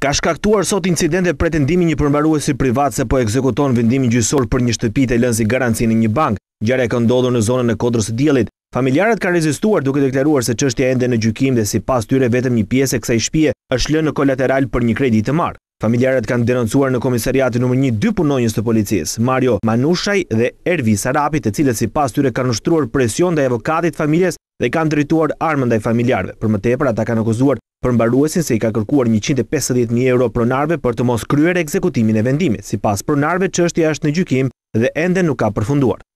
Ka shkaktuar sot incidente pretendimi një përmbaruesi privat se po ekzekuton vendimin gjysor për një shtëpit e lënzi garanci në një bank, gjare ka ndodhur në zonën e kodrës djelit. Familjarët ka rezistuar duke deklaruar se qështja ende në gjykim dhe si pas tyre vetëm një piesë e kësa i shpje është lënë në kolateral për një kredit të marë. Familjarët kanë denoncuar në komisariatë nëmër një dy punonjës të policisë, Mario Manushaj dhe Ervi Sarapit, e cilët si pas tyre kanë ushtruar presion dhe evokatit familjes dhe kanë drituar armën dhe familjarëve. Për më tepër, ata kanë akuzuar për mbaruesin se i ka kërkuar 150.000 euro pronarve për të mos kryer e ekzekutimin e vendimit, si pas pronarve që është i ashtë në gjykim dhe ende nuk ka përfunduar.